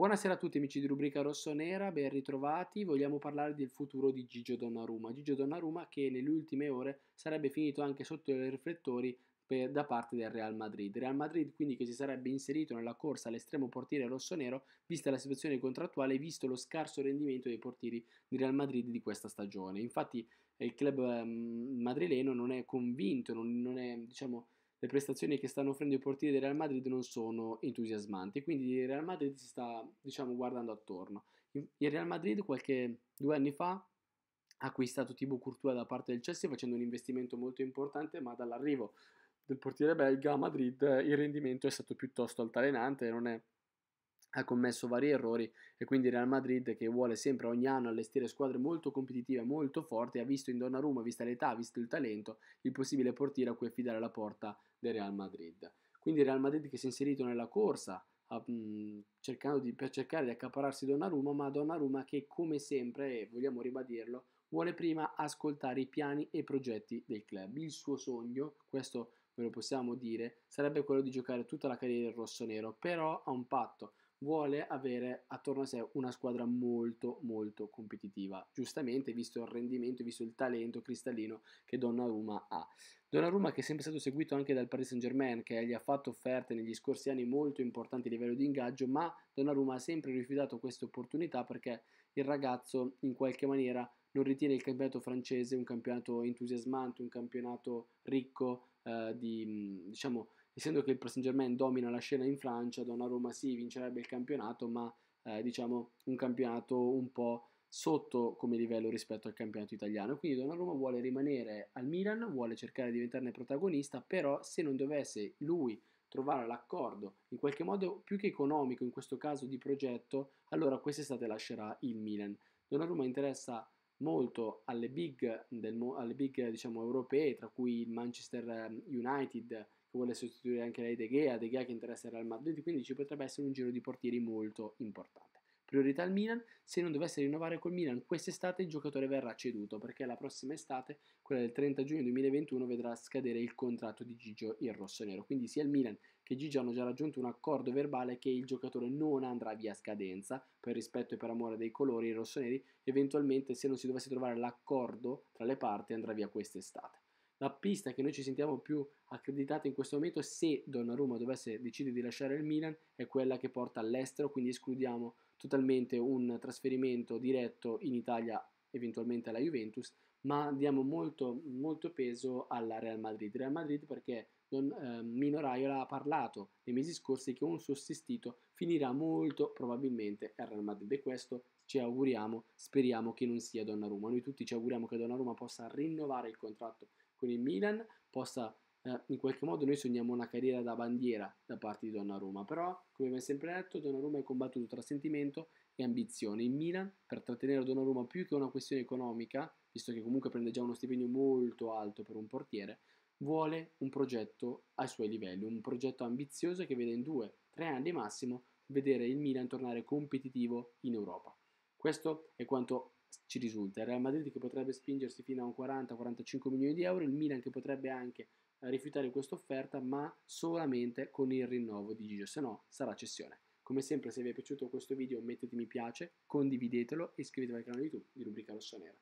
Buonasera a tutti amici di rubrica rossonera, ben ritrovati. Vogliamo parlare del futuro di Gigio Donnarumma. Gigio Donnarumma che nelle ultime ore sarebbe finito anche sotto i riflettori per, da parte del Real Madrid. Real Madrid quindi che si sarebbe inserito nella corsa all'estremo portiere rossonero, vista la situazione contrattuale e visto lo scarso rendimento dei portieri di Real Madrid di questa stagione. Infatti il club ehm, madrileno non è convinto, non, non è diciamo le prestazioni che stanno offrendo i portieri del Real Madrid non sono entusiasmanti, quindi il Real Madrid si sta diciamo, guardando attorno. Il Real Madrid qualche due anni fa ha acquistato Tibo Courtois da parte del Chelsea facendo un investimento molto importante, ma dall'arrivo del portiere belga a Madrid eh, il rendimento è stato piuttosto altalenante, non è ha commesso vari errori e quindi Real Madrid che vuole sempre ogni anno allestire squadre molto competitive, molto forti, ha visto in Donnarumma, vista l'età, visto il talento, il possibile portiere a cui affidare la porta del Real Madrid. Quindi Real Madrid che si è inserito nella corsa a, mh, di, per cercare di accapararsi Donnarumma, ma Donnarumma che come sempre, e vogliamo ribadirlo, vuole prima ascoltare i piani e i progetti del club. Il suo sogno, questo ve lo possiamo dire, sarebbe quello di giocare tutta la carriera in rosso-nero, però a un patto, vuole avere attorno a sé una squadra molto molto competitiva, giustamente visto il rendimento, visto il talento cristallino che Donnarumma ha. Donnarumma che è sempre stato seguito anche dal Paris Saint Germain che gli ha fatto offerte negli scorsi anni molto importanti a livello di ingaggio, ma Donnarumma ha sempre rifiutato questa opportunità perché il ragazzo in qualche maniera non ritiene il campionato francese un campionato entusiasmante, un campionato ricco eh, di diciamo essendo che il Paris Saint Germain domina la scena in Francia, Donnarumma sì vincerebbe il campionato, ma eh, diciamo un campionato un po' sotto come livello rispetto al campionato italiano. Quindi Donnarumma vuole rimanere al Milan, vuole cercare di diventarne protagonista, però se non dovesse lui trovare l'accordo in qualche modo più che economico in questo caso di progetto, allora quest'estate lascerà il Milan. Donnarumma interessa molto alle big, del, alle big diciamo, europee, tra cui il Manchester ehm, United, che vuole sostituire anche lei De Gea, De Gea che interessa il Real Madrid, quindi ci potrebbe essere un giro di portieri molto importante. Priorità al Milan, se non dovesse rinnovare col Milan quest'estate il giocatore verrà ceduto perché la prossima estate, quella del 30 giugno 2021, vedrà scadere il contratto di Gigio il rossonero. Quindi sia il Milan che Gigio hanno già raggiunto un accordo verbale che il giocatore non andrà via a scadenza per rispetto e per amore dei colori rossoneri, eventualmente se non si dovesse trovare l'accordo tra le parti andrà via quest'estate la pista che noi ci sentiamo più accreditata in questo momento se Donnarumma dovesse decidere di lasciare il Milan è quella che porta all'estero, quindi escludiamo totalmente un trasferimento diretto in Italia, eventualmente alla Juventus, ma diamo molto, molto peso alla Real Madrid. Real Madrid perché Don eh, Mino Raiola ha parlato nei mesi scorsi che un sossistito finirà molto probabilmente al Real Madrid e questo ci auguriamo, speriamo che non sia Donnarumma. Noi tutti ci auguriamo che Donnarumma possa rinnovare il contratto con il Milan, possa eh, in qualche modo noi sogniamo una carriera da bandiera da parte di Donnarumma, però come mi ha sempre detto Donnarumma è combattuto tra sentimento e ambizione. In Milan per trattenere Donnarumma più che una questione economica, visto che comunque prende già uno stipendio molto alto per un portiere, vuole un progetto ai suoi livelli, un progetto ambizioso che vede in due, tre anni massimo vedere il Milan tornare competitivo in Europa. Questo è quanto ci risulta. Il Real Madrid che potrebbe spingersi fino a un 40-45 milioni di euro, il Milan che potrebbe anche rifiutare questa offerta, ma solamente con il rinnovo di Gigio, se no sarà cessione. Come sempre, se vi è piaciuto questo video mettete mi piace, condividetelo e iscrivetevi al canale YouTube di Rubrica Rossonera.